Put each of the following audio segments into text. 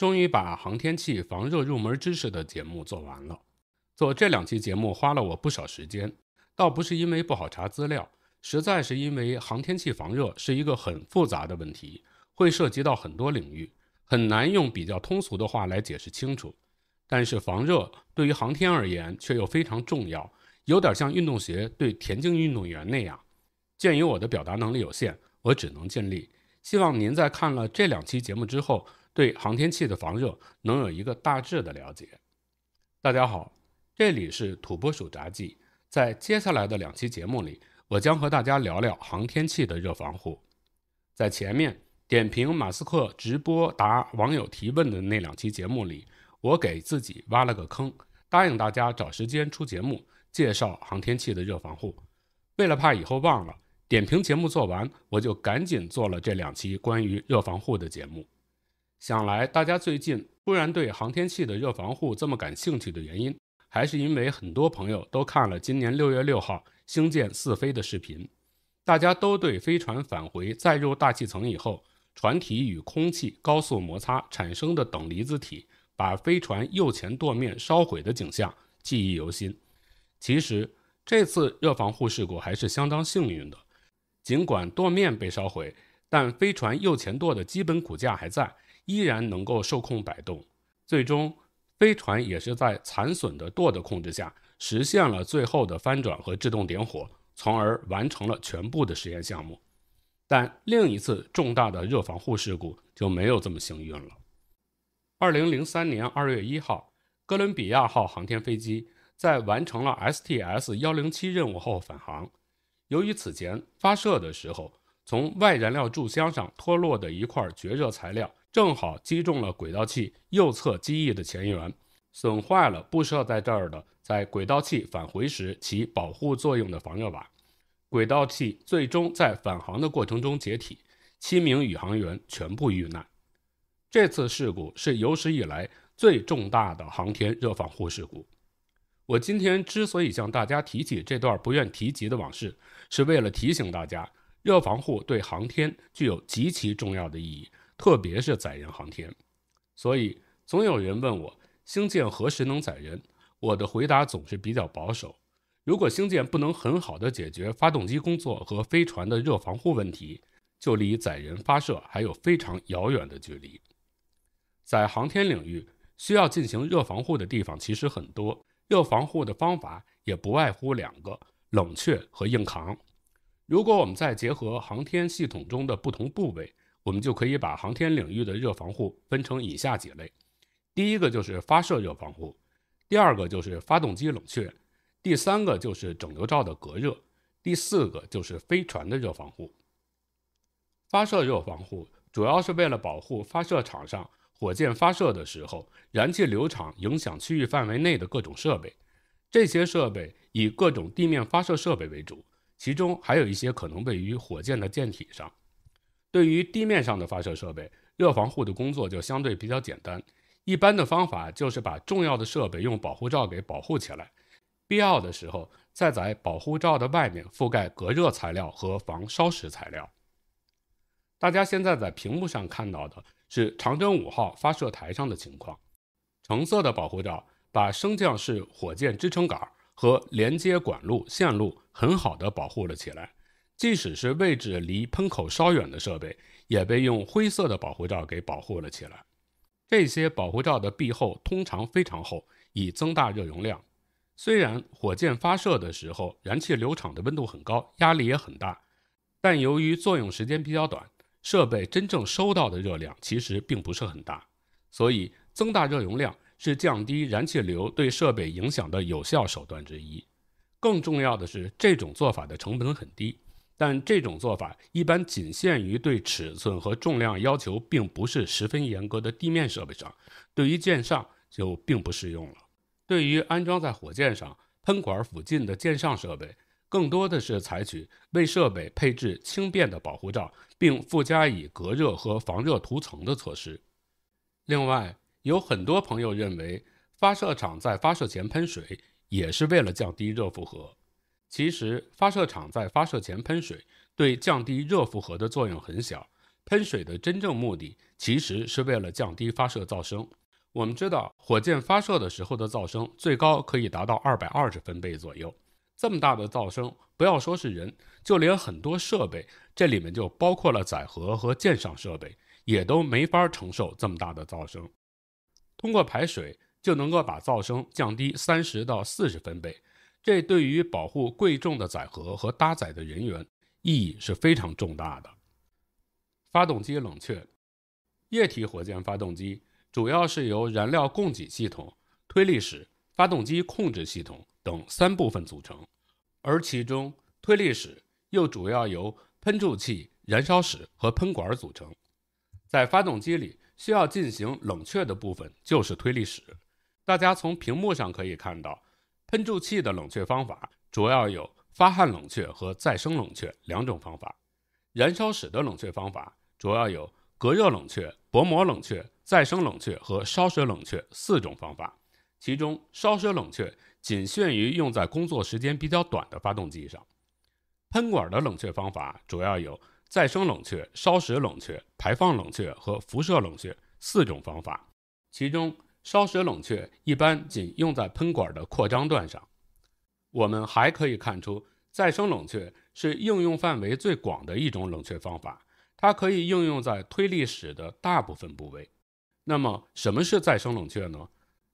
终于把航天器防热入门知识的节目做完了。做这两期节目花了我不少时间，倒不是因为不好查资料，实在是因为航天器防热是一个很复杂的问题，会涉及到很多领域，很难用比较通俗的话来解释清楚。但是防热对于航天而言却又非常重要，有点像运动鞋对田径运动员那样。鉴于我的表达能力有限，我只能尽力。希望您在看了这两期节目之后。对航天器的防热能有一个大致的了解。大家好，这里是《土拨鼠杂记》。在接下来的两期节目里，我将和大家聊聊航天器的热防护。在前面点评马斯克直播答网友提问的那两期节目里，我给自己挖了个坑，答应大家找时间出节目介绍航天器的热防护。为了怕以后忘了，点评节目做完，我就赶紧做了这两期关于热防护的节目。想来，大家最近突然对航天器的热防护这么感兴趣的原因，还是因为很多朋友都看了今年六月六号星舰试飞的视频，大家都对飞船返回再入大气层以后，船体与空气高速摩擦产生的等离子体把飞船右前舵面烧毁的景象记忆犹新。其实这次热防护事故还是相当幸运的，尽管舵面被烧毁。但飞船右前舵的基本骨架还在，依然能够受控摆动。最终，飞船也是在残损的舵的控制下，实现了最后的翻转和制动点火，从而完成了全部的实验项目。但另一次重大的热防护事故就没有这么幸运了。二零零三年二月一号，哥伦比亚号航天飞机在完成了 STS 幺零七任务后返航，由于此前发射的时候。从外燃料柱箱上脱落的一块绝热材料，正好击中了轨道器右侧机翼的前缘，损坏了布设在这儿的在轨道器返回时起保护作用的防热瓦。轨道器最终在返航的过程中解体，七名宇航员全部遇难。这次事故是有史以来最重大的航天热防护事故。我今天之所以向大家提起这段不愿提及的往事，是为了提醒大家。热防护对航天具有极其重要的意义，特别是载人航天。所以，总有人问我星舰何时能载人，我的回答总是比较保守。如果星舰不能很好的解决发动机工作和飞船的热防护问题，就离载人发射还有非常遥远的距离。在航天领域，需要进行热防护的地方其实很多，热防护的方法也不外乎两个：冷却和硬扛。如果我们再结合航天系统中的不同部位，我们就可以把航天领域的热防护分成以下几类：第一个就是发射热防护，第二个就是发动机冷却，第三个就是整流罩的隔热，第四个就是飞船的热防护。发射热防护主要是为了保护发射场上火箭发射的时候燃气流场影响区域范围内的各种设备，这些设备以各种地面发射设备为主。其中还有一些可能位于火箭的舰体上。对于地面上的发射设备，热防护的工作就相对比较简单。一般的方法就是把重要的设备用保护罩给保护起来，必要的时候再在保护罩的外面覆盖隔热材料和防烧蚀材料。大家现在在屏幕上看到的是长征五号发射台上的情况，橙色的保护罩把升降式火箭支撑杆和连接管路线路。很好的保护了起来，即使是位置离喷口稍远的设备，也被用灰色的保护罩给保护了起来。这些保护罩的壁厚通常非常厚，以增大热容量。虽然火箭发射的时候，燃气流场的温度很高，压力也很大，但由于作用时间比较短，设备真正收到的热量其实并不是很大，所以增大热容量是降低燃气流对设备影响的有效手段之一。更重要的是，这种做法的成本很低，但这种做法一般仅限于对尺寸和重量要求并不是十分严格的地面设备上，对于舰上就并不适用了。对于安装在火箭上喷管附近的舰上设备，更多的是采取为设备配置轻便的保护罩，并附加以隔热和防热涂层的措施。另外，有很多朋友认为，发射场在发射前喷水。也是为了降低热负荷。其实，发射场在发射前喷水，对降低热负荷的作用很小。喷水的真正目的，其实是为了降低发射噪声。我们知道，火箭发射的时候的噪声最高可以达到二百二十分贝左右。这么大的噪声，不要说是人，就连很多设备，这里面就包括了载荷和舰上设备，也都没法承受这么大的噪声。通过排水。就能够把噪声降低三十到四十分贝，这对于保护贵重的载荷和搭载的人员意义是非常重大的。发动机冷却，液体火箭发动机主要是由燃料供给系统、推力室、发动机控制系统等三部分组成，而其中推力室又主要由喷注器、燃烧室和喷管组成。在发动机里需要进行冷却的部分就是推力室。大家从屏幕上可以看到，喷注器的冷却方法主要有发汗冷却和再生冷却两种方法；燃烧室的冷却方法主要有隔热冷却、薄膜冷却、再生冷却和烧水冷却四种方法，其中烧水冷却仅限于用在工作时间比较短的发动机上。喷管的冷却方法主要有再生冷却、烧蚀冷却、排放冷却和辐射冷却四种方法，其中。烧水冷却一般仅用在喷管的扩张段上。我们还可以看出，再生冷却是应用范围最广的一种冷却方法，它可以应用在推力室的大部分部位。那么，什么是再生冷却呢？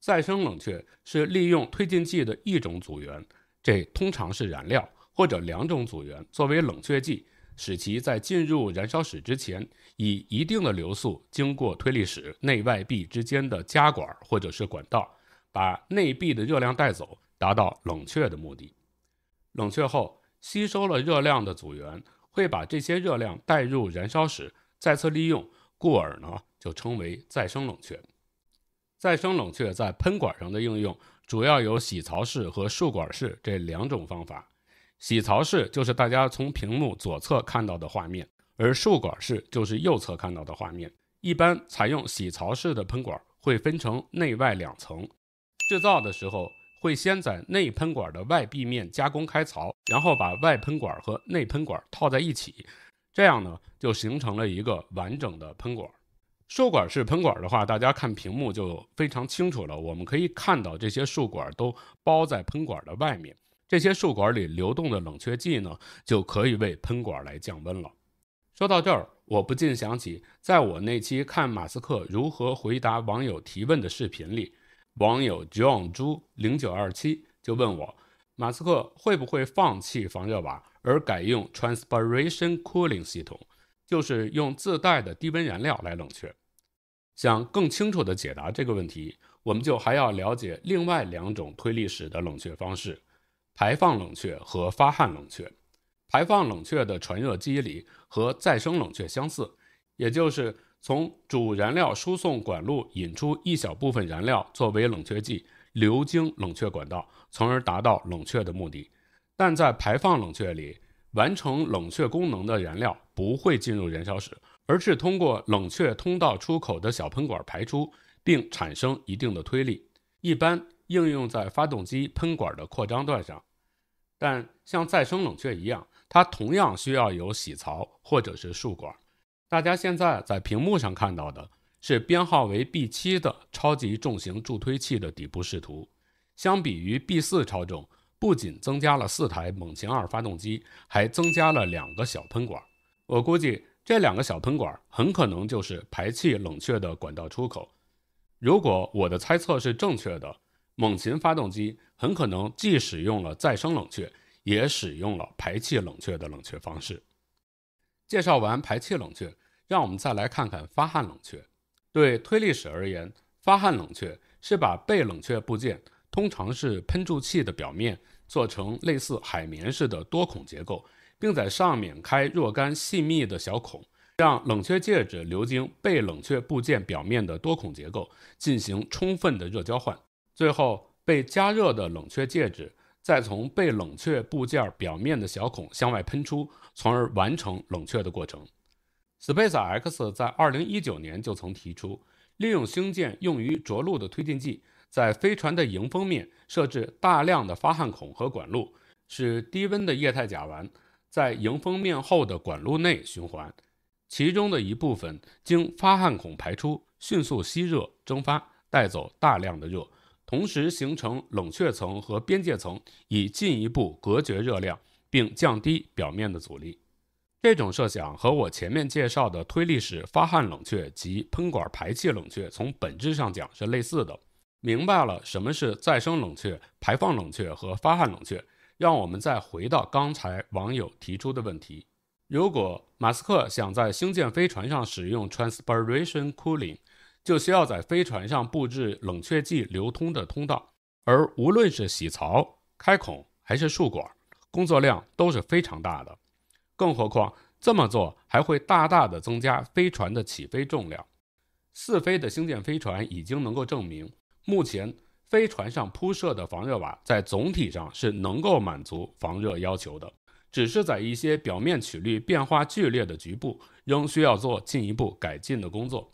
再生冷却是利用推进剂的一种组员，这通常是燃料或者两种组员作为冷却剂。使其在进入燃烧室之前，以一定的流速经过推力室内外壁之间的夹管或者是管道，把内壁的热量带走，达到冷却的目的。冷却后吸收了热量的组员会把这些热量带入燃烧室，再次利用，故而呢就称为再生冷却。再生冷却在喷管上的应用主要有洗槽式和竖管式这两种方法。洗槽式就是大家从屏幕左侧看到的画面，而竖管式就是右侧看到的画面。一般采用洗槽式的喷管会分成内外两层，制造的时候会先在内喷管的外壁面加工开槽，然后把外喷管和内喷管套在一起，这样呢就形成了一个完整的喷管。竖管式喷管的话，大家看屏幕就非常清楚了，我们可以看到这些竖管都包在喷管的外面。这些树管里流动的冷却剂呢，就可以为喷管来降温了。说到这儿，我不禁想起，在我那期看马斯克如何回答网友提问的视频里，网友 John 朱零九二七就问我，马斯克会不会放弃防热瓦而改用 transpiration cooling 系统，就是用自带的低温燃料来冷却？想更清楚地解答这个问题，我们就还要了解另外两种推力室的冷却方式。排放冷却和发汗冷却。排放冷却的传热机理和再生冷却相似，也就是从主燃料输送管路引出一小部分燃料作为冷却剂流经冷却管道，从而达到冷却的目的。但在排放冷却里，完成冷却功能的燃料不会进入燃烧室，而是通过冷却通道出口的小喷管排出，并产生一定的推力。一般应用在发动机喷管的扩张段上。但像再生冷却一样，它同样需要有洗槽或者是竖管。大家现在在屏幕上看到的是编号为 B7 的超级重型助推器的底部视图。相比于 B4 超重，不仅增加了四台猛禽二发动机，还增加了两个小喷管。我估计这两个小喷管很可能就是排气冷却的管道出口。如果我的猜测是正确的。猛禽发动机很可能既使用了再生冷却，也使用了排气冷却的冷却方式。介绍完排气冷却，让我们再来看看发汗冷却。对推力室而言，发汗冷却是把被冷却部件（通常是喷注器的表面）做成类似海绵似的多孔结构，并在上面开若干细密的小孔，让冷却介质流经被冷却部件表面的多孔结构，进行充分的热交换。最后，被加热的冷却介质再从被冷却部件表面的小孔向外喷出，从而完成冷却的过程。SpaceX 在2019年就曾提出，利用星舰用于着陆的推进剂，在飞船的迎风面设置大量的发汗孔和管路，使低温的液态甲烷在迎风面后的管路内循环，其中的一部分经发汗孔排出，迅速吸热蒸发，带走大量的热。同时形成冷却层和边界层，以进一步隔绝热量，并降低表面的阻力。这种设想和我前面介绍的推力式发汗冷却及喷管排气冷却，从本质上讲是类似的。明白了什么是再生冷却、排放冷却和发汗冷却，让我们再回到刚才网友提出的问题：如果马斯克想在星舰飞船上使用 transpiration cooling？就需要在飞船上布置冷却剂流通的通道，而无论是铣槽、开孔还是竖管，工作量都是非常大的。更何况这么做还会大大的增加飞船的起飞重量。四飞的星舰飞船已经能够证明，目前飞船上铺设的防热瓦在总体上是能够满足防热要求的，只是在一些表面曲率变化剧烈的局部，仍需要做进一步改进的工作。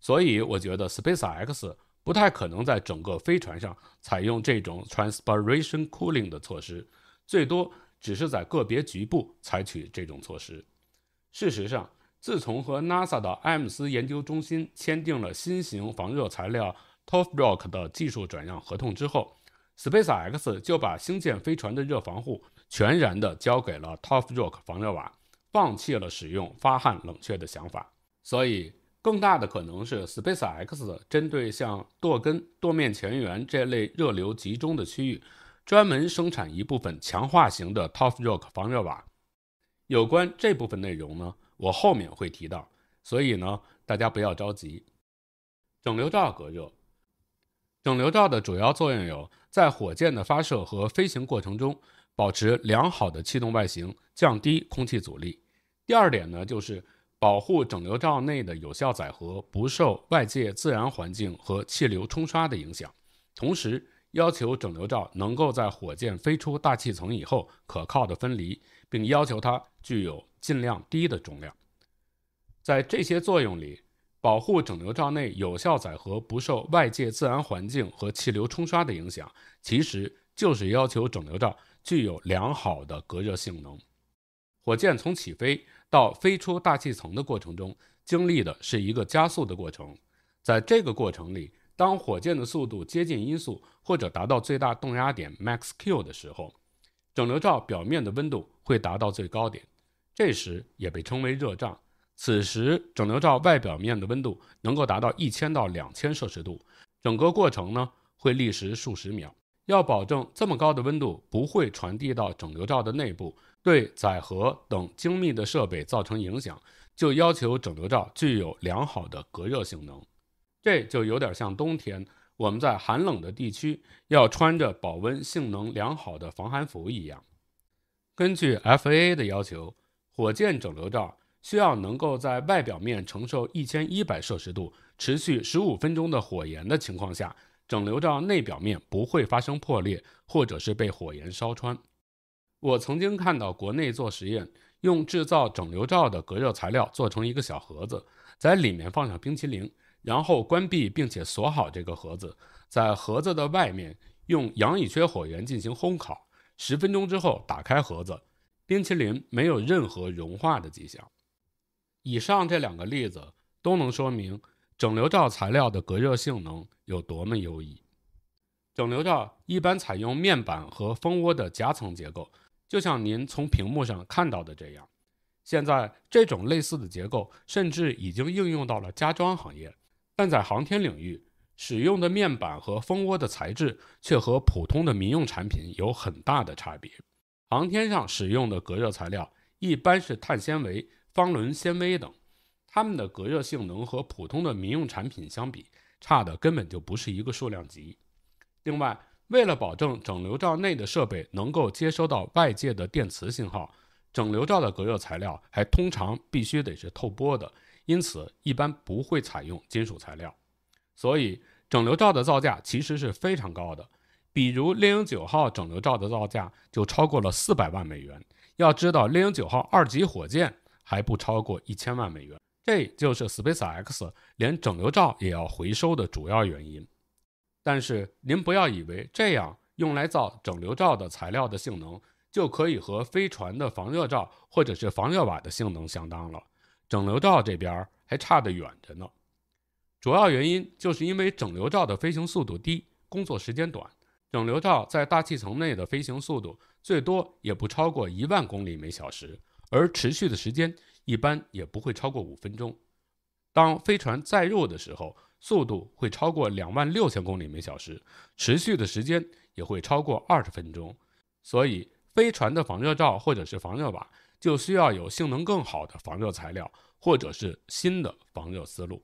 所以我觉得 SpaceX 不太可能在整个飞船上采用这种 transpiration cooling 的措施，最多只是在个别局部采取这种措施。事实上，自从和 NASA 的埃姆斯研究中心签订了新型防热材料 t o f r o c k 的技术转让合同之后，SpaceX 就把星舰飞船的热防护全然的交给了 t o f r o c k 防热瓦，放弃了使用发汗冷却的想法。所以。更大的可能是，SpaceX 针对像舵根、舵面前缘这类热流集中的区域，专门生产一部分强化型的 t o f Rock 防热瓦。有关这部分内容呢，我后面会提到，所以呢，大家不要着急。整流罩隔热，整流罩的主要作用有：在火箭的发射和飞行过程中，保持良好的气动外形，降低空气阻力。第二点呢，就是。保护整流罩内的有效载荷不受外界自然环境和气流冲刷的影响，同时要求整流罩能够在火箭飞出大气层以后可靠的分离，并要求它具有尽量低的重量。在这些作用里，保护整流罩内有效载荷不受外界自然环境和气流冲刷的影响，其实就是要求整流罩具有良好的隔热性能。火箭从起飞。到飞出大气层的过程中，经历的是一个加速的过程。在这个过程里，当火箭的速度接近音速或者达到最大动压点 （Max Q） 的时候，整流罩表面的温度会达到最高点，这时也被称为热胀。此时，整流罩外表面的温度能够达到一千到两千摄氏度。整个过程呢，会历时数十秒。要保证这么高的温度不会传递到整流罩的内部，对载荷等精密的设备造成影响，就要求整流罩具有良好的隔热性能。这就有点像冬天我们在寒冷的地区要穿着保温性能良好的防寒服一样。根据 FAA 的要求，火箭整流罩需要能够在外表面承受一千一百摄氏度、持续十五分钟的火焰的情况下。整流罩内表面不会发生破裂，或者是被火焰烧穿。我曾经看到国内做实验，用制造整流罩的隔热材料做成一个小盒子，在里面放上冰淇淋，然后关闭并且锁好这个盒子，在盒子的外面用氧乙炔火源进行烘烤，十分钟之后打开盒子，冰淇淋没有任何融化的迹象。以上这两个例子都能说明。整流罩材料的隔热性能有多么优异？整流罩一般采用面板和蜂窝的夹层结构，就像您从屏幕上看到的这样。现在这种类似的结构甚至已经应用到了家装行业，但在航天领域使用的面板和蜂窝的材质却和普通的民用产品有很大的差别。航天上使用的隔热材料一般是碳纤维、芳纶纤维等。它们的隔热性能和普通的民用产品相比，差的根本就不是一个数量级。另外，为了保证整流罩内的设备能够接收到外界的电磁信号，整流罩的隔热材料还通常必须得是透波的，因此一般不会采用金属材料。所以，整流罩的造价其实是非常高的。比如，猎鹰九号整流罩的造价就超过了四百万美元。要知道，猎鹰九号二级火箭还不超过一千万美元。这就是 SpaceX 连整流罩也要回收的主要原因。但是您不要以为这样用来造整流罩的材料的性能就可以和飞船的防热罩或者是防热瓦的性能相当了，整流罩这边还差得远着呢。主要原因就是因为整流罩的飞行速度低，工作时间短。整流罩在大气层内的飞行速度最多也不超过一万公里每小时，而持续的时间。一般也不会超过五分钟。当飞船再入的时候，速度会超过两万六千公里每小时，持续的时间也会超过二十分钟。所以，飞船的防热罩或者是防热瓦就需要有性能更好的防热材料，或者是新的防热思路。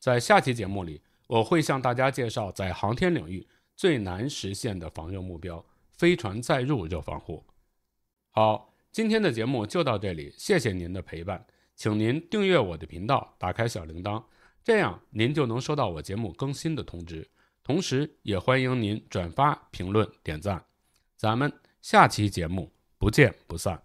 在下期节目里，我会向大家介绍在航天领域最难实现的防热目标——飞船再入热防护。好。今天的节目就到这里，谢谢您的陪伴，请您订阅我的频道，打开小铃铛，这样您就能收到我节目更新的通知。同时，也欢迎您转发、评论、点赞。咱们下期节目不见不散。